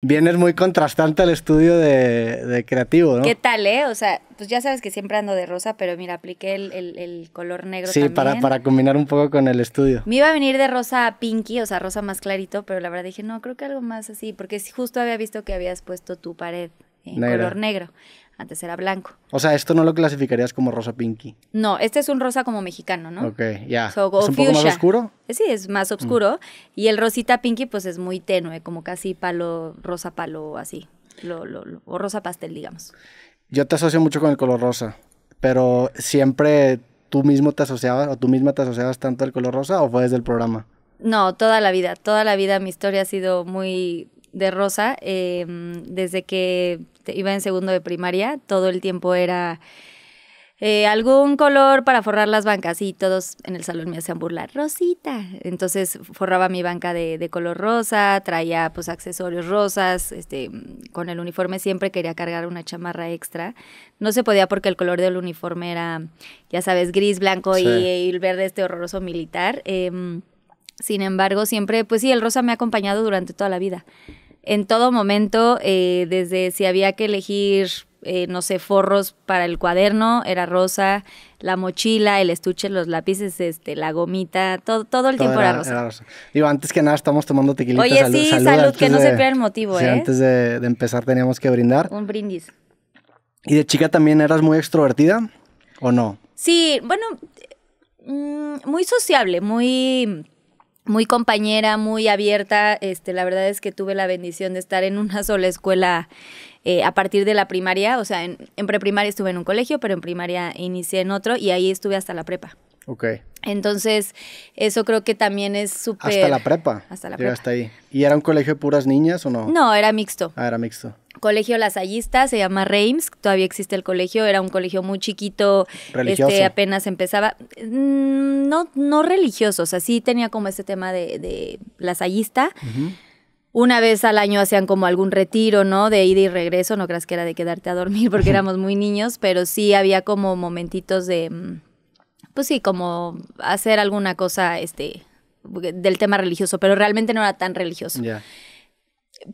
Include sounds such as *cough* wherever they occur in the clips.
Vienes muy contrastante al estudio de, creativo, ¿no? ¿Qué tal, eh? O sea, pues ya sabes que siempre ando de rosa, pero mira, apliqué el, color negro sí, para, para combinar un poco con el estudio. Me iba a venir de rosa pinky, o sea, rosa más clarito, pero la verdad dije, no, creo que algo más así, porque justo había visto que habías puesto tu pared en color negro. Antes era blanco. O sea, esto no lo clasificarías como rosa pinky. No, este es un rosa como mexicano, ¿no? Ok, ya. ¿Es un poco más oscuro? Sí, es más mm. oscuro. Y el rosita pinky, pues es muy tenue, como casi palo, rosa palo, así. o rosa pastel, digamos. Yo te asocio mucho con el color rosa, pero siempre tú mismo te asociabas o tú misma te asociabas tanto al color rosa o fue desde el programa? No, toda la vida, toda la vida mi historia ha sido muy de rosa. Em, desde que este, iba en segundo de primaria, todo el tiempo era eh, algún color para forrar las bancas y todos en el salón me hacían burlar, rosita. Entonces forraba mi banca de, de color rosa, traía pues accesorios rosas, este, con el uniforme siempre quería cargar una chamarra extra. No se podía porque el color del uniforme era, ya sabes, gris, blanco y, el verde este horroroso militar. Em, sin embargo, siempre, pues sí, el rosa me ha acompañado durante toda la vida en todo momento, eh, desde si había que elegir, eh, no sé, forros para el cuaderno, era rosa, la mochila, el estuche, los lápices, este, la gomita, todo, todo el tiempo era, rosa. Digo, antes que nada estamos tomando tequilita. Oye, sí, salud, que no se pierda el motivo, sí, ¿eh? Antes de, de empezar teníamos que brindar. Un brindis. ¿Y de chica también eras muy extrovertida o no? Sí, bueno, mm, muy sociable, muy muy compañera, muy abierta. Este, la verdad es que tuve la bendición de estar en una *laughs* sola escuela eh, a partir de la primaria. O sea, en, en preprimaria estuve en un colegio, pero en primaria inicié en otro y ahí estuve hasta la prepa. Ok. Entonces, eso creo que también es súper... Hasta la prepa. Hasta la prepa. Hasta ahí. ¿Y era un colegio de puras niñas o no? No, era mixto. Ah, era mixto. Colegio Lasallista, se llama Reims, todavía existe el colegio, era un colegio muy chiquito, religioso. Este, apenas empezaba, mm, no, no religioso, o sea, sí tenía como ese tema de, de Lasallista. Una vez al año hacían como algún retiro, ¿no? De ida y regreso, no creas que era de quedarte a dormir porque *laughs* éramos muy niños, pero sí había como momentitos de mm, pues sí, como hacer alguna cosa este, del tema religioso, pero realmente no era tan religioso.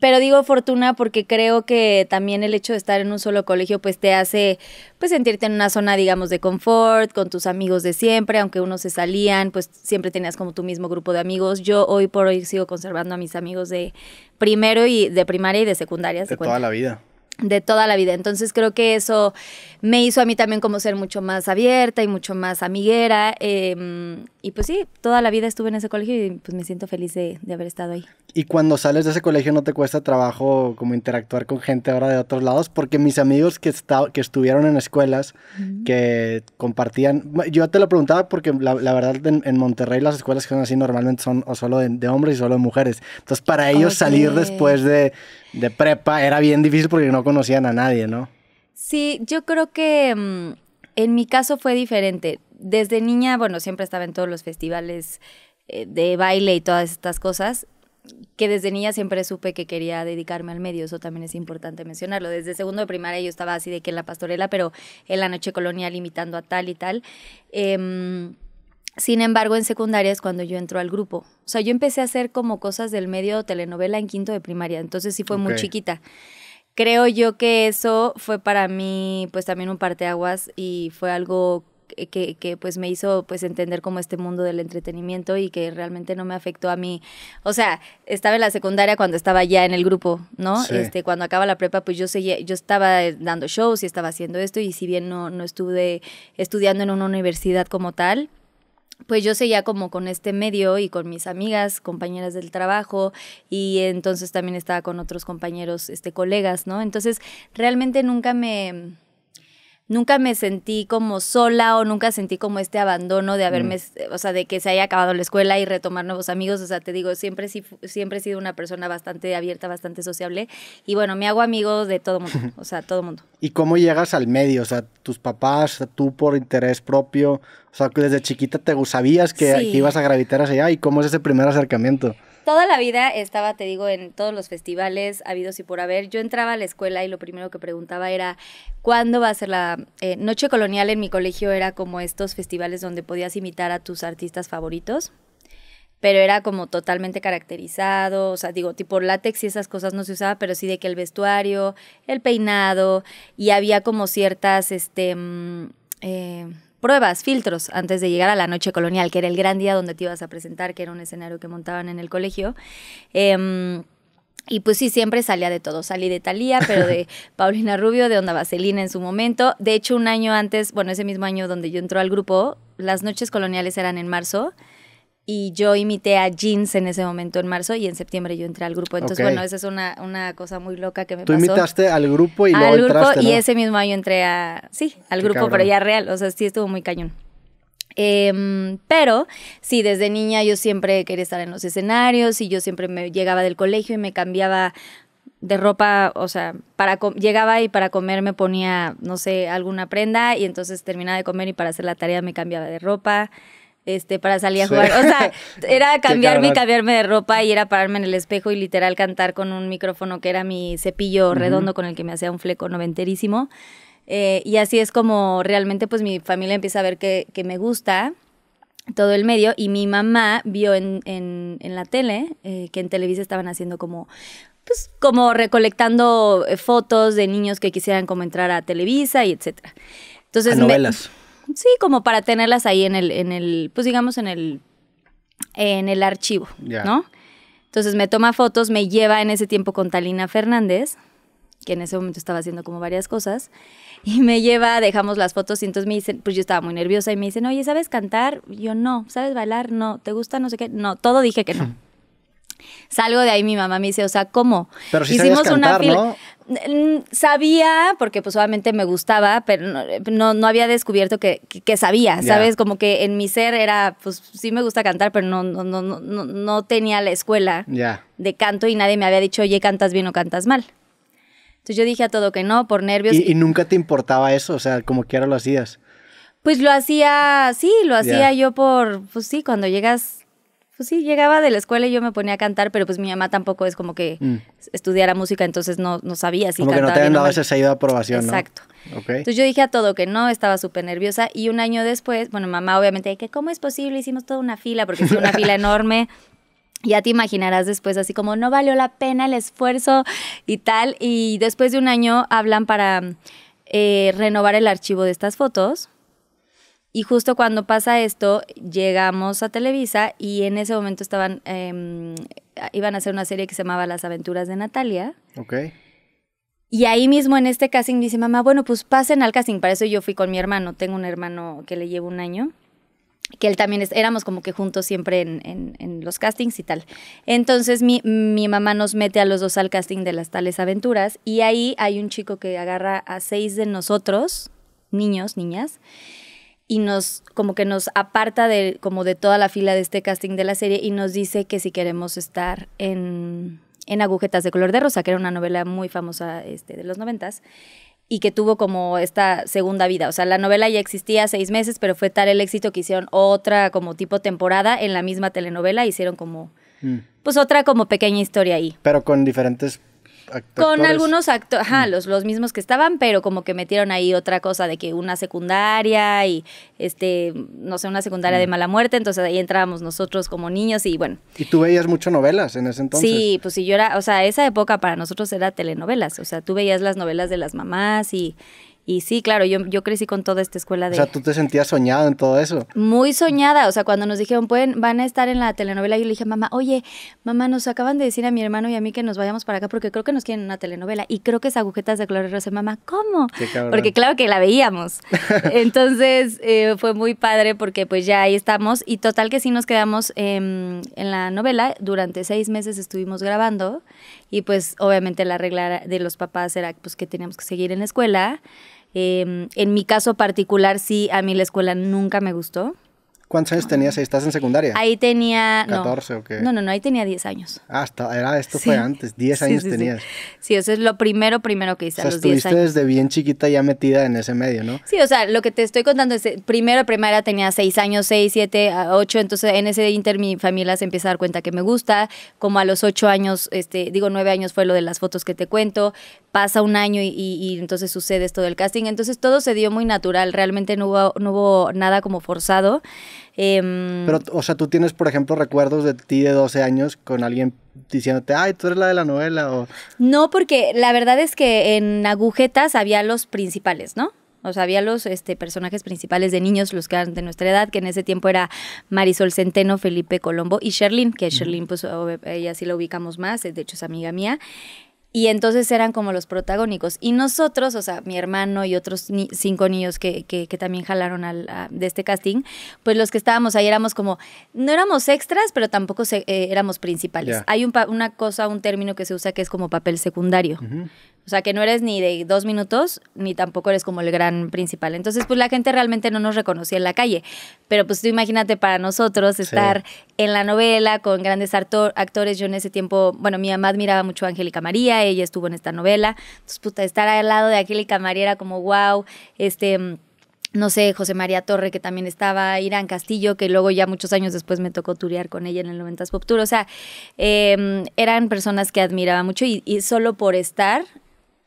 Pero digo fortuna porque creo que también el hecho de estar en un solo colegio pues te hace pues sentirte en una zona digamos de confort con tus amigos de siempre, aunque unos se salían, pues siempre tenías como tu mismo grupo de amigos. Yo hoy por hoy sigo conservando a mis amigos de primero y de primaria y de secundaria. De toda la vida de toda la vida. Entonces creo que eso me hizo a mí también como ser mucho más abierta y mucho más amiguera. Em, y pues sí, toda la vida estuve en ese colegio y pues me siento feliz de, haber estado ahí. Y cuando sales de ese colegio no te cuesta trabajo como interactuar con gente ahora de otros lados, porque mis amigos que, que estuvieron en escuelas, que compartían, yo te lo preguntaba porque la, verdad en, Monterrey las escuelas que son así normalmente son o solo de, hombres y solo de mujeres. Entonces para ellos salir después de, prepa era bien difícil porque no conocían a nadie, ¿no? Sí, yo creo que... Mm, en mi caso fue diferente desde niña, bueno, siempre estaba en todos los festivales eh, de baile y todas estas cosas, que desde niña siempre supe que quería dedicarme al medio, eso también es importante mencionarlo. Desde segundo de primaria yo estaba así de que en la pastorela, pero en la noche colonial imitando a tal y tal. Em, sin embargo, en secundaria es cuando yo entró al grupo. O sea, yo empecé a hacer como cosas del medio telenovela en quinto de primaria, entonces sí fue muy chiquita. Creo yo que eso fue para mí, pues también un parteaguas y fue algo que, pues me hizo pues entender como este mundo del entretenimiento y que realmente no me afectó a mí. O sea, estaba en la secundaria cuando estaba ya en el grupo, ¿no? Este, cuando acaba la prepa, pues yo seguía, yo estaba dando shows y estaba haciendo esto y si bien no, no estuve estudiando en una universidad como tal, pues yo seguía como con este medio y con mis amigas, compañeras del trabajo, y entonces también estaba con otros compañeros, este, colegas, ¿no? Entonces, realmente nunca me, nunca me sentí como sola o nunca sentí como este abandono de haberme, mm. o sea, de que se haya acabado la escuela y retomar nuevos amigos. O sea, te digo, siempre, siempre he sido una persona bastante abierta, bastante sociable. Y bueno, me hago amigos de todo mundo, *laughs* o sea, todo mundo. ¿Y cómo llegas al medio? O sea, tus papás, tú por interés propio, o sea, desde chiquita te sabías que, que ibas a gravitar hacia allá. ¿Y cómo es ese primer acercamiento? toda la vida estaba, te digo, en todos los festivales habidos y por haber. Yo entraba a la escuela y lo primero que preguntaba era, ¿cuándo va a ser la eh, Noche Colonial en mi colegio? Era como estos festivales donde podías imitar a tus artistas favoritos pero era como totalmente caracterizado, o sea, digo, tipo látex y esas cosas no se usaba, pero sí de que el vestuario, el peinado, y había como ciertas, este, mm, eh, pruebas, filtros, antes de llegar a la noche colonial, que era el gran día donde te ibas a presentar, que era un escenario que montaban en el colegio. Em, y pues sí, siempre salía de todo. Salí de Talía, pero de *laughs* Paulina Rubio, de Onda Vaselina en su momento. De hecho, un año antes, bueno, ese mismo año donde yo entró al grupo, las noches coloniales eran en marzo y yo imité a Jeans en ese momento en marzo y en septiembre yo entré al grupo. Entonces, bueno, esa es una, una, cosa muy loca que me pasó. Tú imitaste al grupo y al luego grupo, entraste, ¿no? Y ese mismo año entré a, sí, al grupo, pero ya real, o sea, sí estuvo muy cañón. Em, pero sí, desde niña yo siempre quería estar en los escenarios y yo siempre me llegaba del colegio y me cambiaba de ropa, o sea, para llegaba y para comer me ponía, no sé, alguna prenda y entonces terminaba de comer y para hacer la tarea me cambiaba de ropa este, para salir a jugar. O sea, *laughs* era cambiarme y cambiarme de ropa y era pararme en el espejo y literal cantar con un micrófono que era mi cepillo redondo con el que me hacía un fleco noventerísimo. Eh, y así es como realmente pues mi familia empieza a ver que, me gusta todo el medio y mi mamá vio en, la tele eh, que en Televisa estaban haciendo como pues como recolectando eh, fotos de niños que quisieran como entrar a Televisa y etcétera. Entonces, novelas. Sí, como para tenerlas ahí en el, en el pues digamos, en el, en el archivo, ¿no? Entonces me toma fotos, me lleva en ese tiempo con Talina Fernández, que en ese momento estaba haciendo como varias cosas, y me lleva, dejamos las fotos y entonces me dicen, pues yo estaba muy nerviosa y me dicen, oye, ¿sabes cantar? Yo no, ¿sabes bailar? No, ¿te gusta? No sé qué. No, todo dije que no. *laughs* Salgo de ahí, mi mamá me dice, o sea, ¿cómo? Pero si Hicimos cantar, una ¿no? Mm, sabía, porque pues obviamente me gustaba, pero no, eh, no, había descubierto que, que, sabía, ¿sabes? Como que en mi ser era, pues sí me gusta cantar, pero no, no, no, no, no tenía la escuela de canto y nadie me había dicho, oye, cantas bien o cantas mal. Entonces yo dije a todo que no, por nervios. ¿Y, nunca te importaba eso? O sea, como que ahora lo hacías. Pues lo hacía, sí, lo hacía yo por, pues sí, cuando llegas pues sí, llegaba de la escuela y yo me ponía a cantar, pero pues mi mamá tampoco es como que mm. estudiara música, entonces no, no sabía si como cantaba. Como que no te habían dado ese sello de aprobación, Exacto. ¿no? Okay. Entonces yo dije a todo que no, estaba súper nerviosa y un año después, bueno, mamá obviamente, que ¿cómo es posible? Hicimos toda una fila, porque fue una *laughs* fila enorme. Ya te imaginarás después así como no valió la pena el esfuerzo y tal. Y después de un año hablan para eh, renovar el archivo de estas fotos y justo cuando pasa esto, llegamos a Televisa y en ese momento estaban, em, iban a hacer una serie que se llamaba Las aventuras de Natalia. Ok. Y ahí mismo en este casting dice, mamá, bueno, pues pasen al casting. Para eso yo fui con mi hermano. Tengo un hermano que le llevo un año que él también, éramos como que juntos siempre en, los castings y tal. Entonces mi, mamá nos mete a los dos al casting de las tales aventuras y ahí hay un chico que agarra a seis de nosotros, niños, niñas, y nos como que nos aparta de como de toda la fila de este casting de la serie y nos dice que si queremos estar en, en Agujetas de color de rosa, que era una novela muy famosa este, de los noventas y que tuvo como esta segunda vida. O sea, la novela ya existía seis meses, pero fue tal el éxito que hicieron otra como tipo temporada en la misma telenovela, hicieron como, mm. pues otra como pequeña historia ahí. Pero con diferentes con algunos actores, ajá, mm. los, los mismos que estaban, pero como que metieron ahí otra cosa de que una secundaria y, este, no sé, una secundaria de mm. mala muerte, entonces ahí entrábamos nosotros como niños y bueno. ¿Y tú veías mucho novelas en ese entonces? Sí, pues sí, yo era, o sea, esa época para nosotros era telenovelas, o sea, tú veías las novelas de las mamás y y sí, claro, yo, crecí con toda esta escuela de... O sea, tú te sentías soñada en todo eso. Muy soñada, o sea, cuando nos dijeron, pueden, van a estar en la telenovela, yo le dije, mamá, oye, mamá, nos acaban de decir a mi hermano y a mí que nos vayamos para acá porque creo que nos quieren una telenovela y creo que es Agujetas de gloria Rosa, mamá, ¿cómo? porque claro que la veíamos. *laughs* Entonces eh, fue muy padre porque pues ya ahí estamos y total que sí nos quedamos em, en la novela, durante seis meses estuvimos grabando y pues obviamente la regla de los papás era pues que teníamos que seguir en la escuela. Eh, en mi caso particular, sí, a mí la escuela nunca me gustó. ¿Cuántos años tenías? ahí? ¿Estás en secundaria? Ahí tenía... ¿14 o qué? No, no, no, ahí tenía 10 años. Ah, hasta, era, esto fue antes, 10 años sí, tenías. Sí. eso es lo primero, primero que hice o sea, a los 10 años. estuviste desde bien chiquita ya metida en ese medio, ¿no? Sí, o sea, lo que te estoy contando es, eh, primero, primaria tenía 6 años, 6, 7, 8, entonces en ese inter mi familia se empieza a dar cuenta que me gusta, como a los 8 años, este, digo 9 años fue lo de las fotos que te cuento, pasa un año y, entonces sucede esto del casting. Entonces todo se dio muy natural, realmente no hubo, nada como forzado. Em, Pero, o sea, tú tienes, por ejemplo, recuerdos de ti de 12 años con alguien diciéndote, ay, tú eres la de la novela No, porque la verdad es que en agujetas había los principales, ¿no? O sea, había los este, personajes principales de niños, los que eran de nuestra edad, que en ese tiempo era Marisol Centeno, Felipe Colombo y Sherlyn, que Sherlyn, pues ella sí la ubicamos más, de hecho es amiga mía. Y entonces eran como los protagónicos. Y nosotros, o sea, mi hermano y otros cinco niños que, también jalaron de este casting, pues los que estábamos ahí éramos como, no éramos extras, pero tampoco eh, éramos principales. Hay una cosa, un término que se usa que es como papel secundario. O sea, que no eres ni de dos minutos, ni tampoco eres como el gran principal. Entonces, pues la gente realmente no nos reconocía en la calle. Pero pues tú imagínate para nosotros estar en la novela con grandes actores. Yo en ese tiempo, bueno, mi mamá admiraba mucho a Angélica María ella estuvo en esta novela. Entonces, puta, estar al lado de Angélica María era como, wow, este no sé, José María Torre, que también estaba, Irán Castillo, que luego ya muchos años después me tocó turear con ella en el 90s Pop Tour. O sea, em, eran personas que admiraba mucho y, y, solo por estar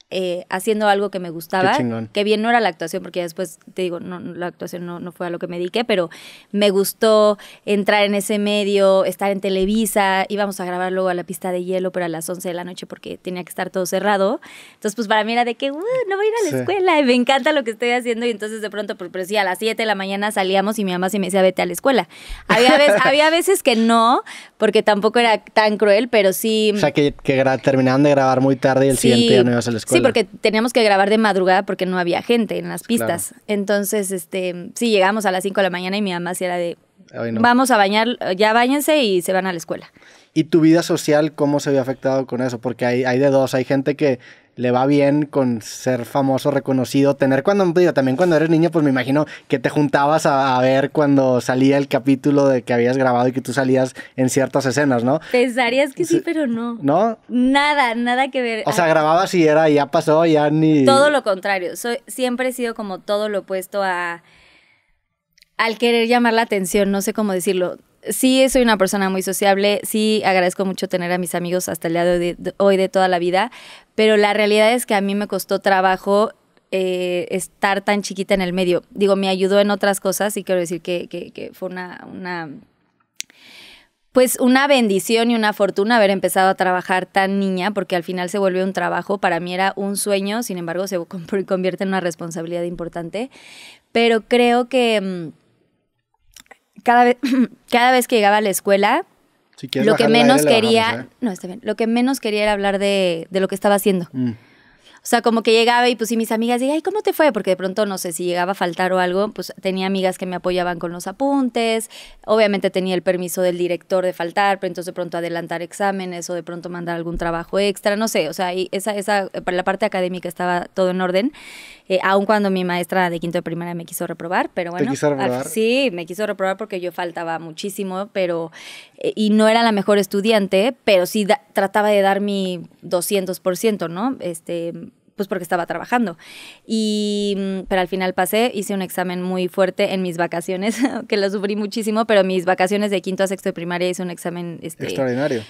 eh, haciendo algo que me gustaba. Que bien no era la actuación, porque después te digo, la actuación no, fue a lo que me dediqué, pero me gustó entrar en ese medio, estar en Televisa. Íbamos a grabar luego a la pista de hielo, pero a las 11 de la noche porque tenía que estar todo cerrado. Entonces, pues para mí era de que, no voy a ir a la escuela y me encanta lo que estoy haciendo. Y entonces de pronto, pues, sí, a las 7 de la mañana salíamos y mi mamá sí me decía, vete a la escuela. Había, veces, *laughs* veces que no, porque tampoco era tan cruel, pero sí. O sea, que, terminaban de grabar muy tarde y el siguiente día no ibas a la escuela. Sí, porque teníamos que grabar de madrugada porque no había gente en las pistas. Entonces, este, sí, llegamos a las 5 de la mañana y mi mamá sí era de, vamos a bañar, ya bañense y se van a la escuela. ¿Y tu vida social cómo se ve afectado con eso? Porque hay, hay de dos, hay gente que le va bien con ser famoso, reconocido, tener cuando, digo, también cuando eres niño, pues me imagino que te juntabas a, ver cuando salía el capítulo de que habías grabado y que tú salías en ciertas escenas, ¿no? Pensarías que sí, pero no. ¿No? Nada, nada que ver. O sea, ah. grababas y era, ya pasó, ya ni... Todo lo contrario, siempre he sido como todo lo opuesto a... Al querer llamar la atención, no sé cómo decirlo sí soy una persona muy sociable, sí agradezco mucho tener a mis amigos hasta el día de hoy de, toda la vida, pero la realidad es que a mí me costó trabajo eh, estar tan chiquita en el medio. Digo, me ayudó en otras cosas y quiero decir que, fue una, una, pues una bendición y una fortuna haber empezado a trabajar tan niña, porque al final se volvió un trabajo. Para mí era un sueño, sin embargo, se *laughs* convierte en una responsabilidad importante. Pero creo que mm, cada vez, *clears throat* cada vez que llegaba a la escuela, lo que menos quería, ¿eh? lo que menos quería era hablar de, lo que estaba haciendo. Mm. O sea, como que llegaba y pues mis amigas decían, ay, ¿cómo te fue? Porque de pronto, no sé, si llegaba a faltar o algo, pues tenía amigas que me apoyaban con los apuntes, obviamente tenía el permiso del director de faltar, pero entonces de pronto adelantar exámenes o de pronto mandar algún trabajo extra, no sé, o sea, y esa, esa, para la parte académica estaba todo en orden, eh, aun cuando mi maestra de quinto de primaria me quiso reprobar, pero bueno. quiso reprobar? Ah, sí, me quiso reprobar porque yo faltaba muchísimo, pero, eh, y no era la mejor estudiante, pero sí trataba de dar mi 200%, ¿no? Este, pues porque estaba trabajando. Y, mm, pero al final pasé, hice un examen muy fuerte en mis vacaciones, *laughs* que lo sufrí muchísimo, pero mis vacaciones de quinto a sexto de primaria hice un examen... Este, Extraordinario.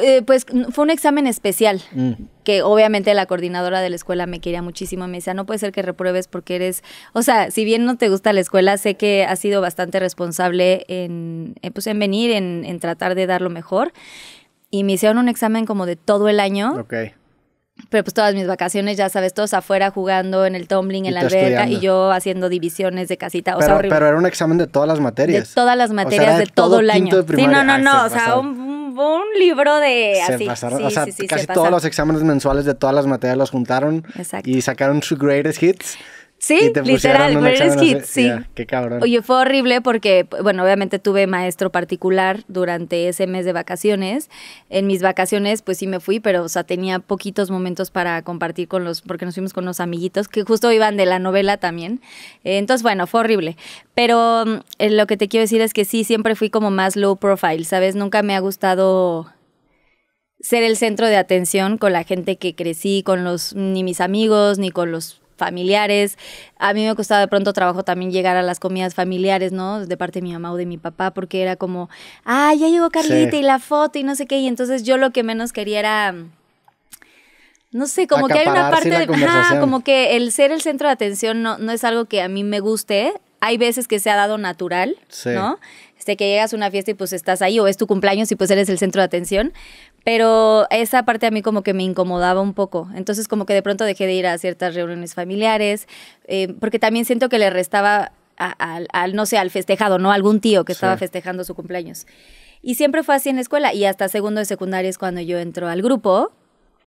Eh, pues fue un examen especial, mm. que obviamente la coordinadora de la escuela me quería muchísimo, me decía, no puede ser que repruebes porque eres, o sea, si bien no te gusta la escuela, sé que has sido bastante responsable en, eh, pues, en venir, en, tratar de dar lo mejor. Y me hicieron un examen como de todo el año. Okay pero pues todas mis vacaciones, ya sabes, todos afuera jugando en el tumbling, en la alberca y yo haciendo divisiones de casita. O pero, sea, pero era un examen de todas las materias. De todas las materias de, todo, el año. sí, no, no, no. o sea, un, libro de así. o sea, casi todos los exámenes mensuales de todas las materias los juntaron y sacaron sus greatest hits. Sí, literal, es que sí. qué cabrón. Oye, fue horrible porque, bueno, obviamente tuve maestro particular durante ese mes de vacaciones. En mis vacaciones, pues sí me fui, pero, o sea, tenía poquitos momentos para compartir con los, porque nos fuimos con los amiguitos que justo iban de la novela también. Eh, entonces, bueno, fue horrible. Pero mm, eh, lo que te quiero decir es que sí, siempre fui como más low profile, ¿sabes? Nunca me ha gustado ser el centro de atención con la gente que crecí, con los, ni mis amigos, ni con los familiares. A mí me costaba de pronto trabajo también llegar a las comidas familiares, ¿no? De parte de mi mamá o de mi papá, porque era como, ah, ya llegó Carlita y la foto y no sé qué. Y entonces yo lo que menos quería era no sé, como que hay una parte de, como que el ser el centro de atención no, no es algo que a mí me guste. Hay veces que se ha dado natural, ¿no? Este, que llegas a una fiesta y pues estás ahí, o es tu cumpleaños y pues eres el centro de atención. Pero esa parte a mí como que me incomodaba un poco. Entonces como que de pronto dejé de ir a ciertas reuniones familiares, eh, porque también siento que le restaba al, no sé, al festejado, ¿no? Algún tío que estaba festejando su cumpleaños. Y siempre fue así en escuela. Y hasta segundo de secundaria es cuando yo entro al grupo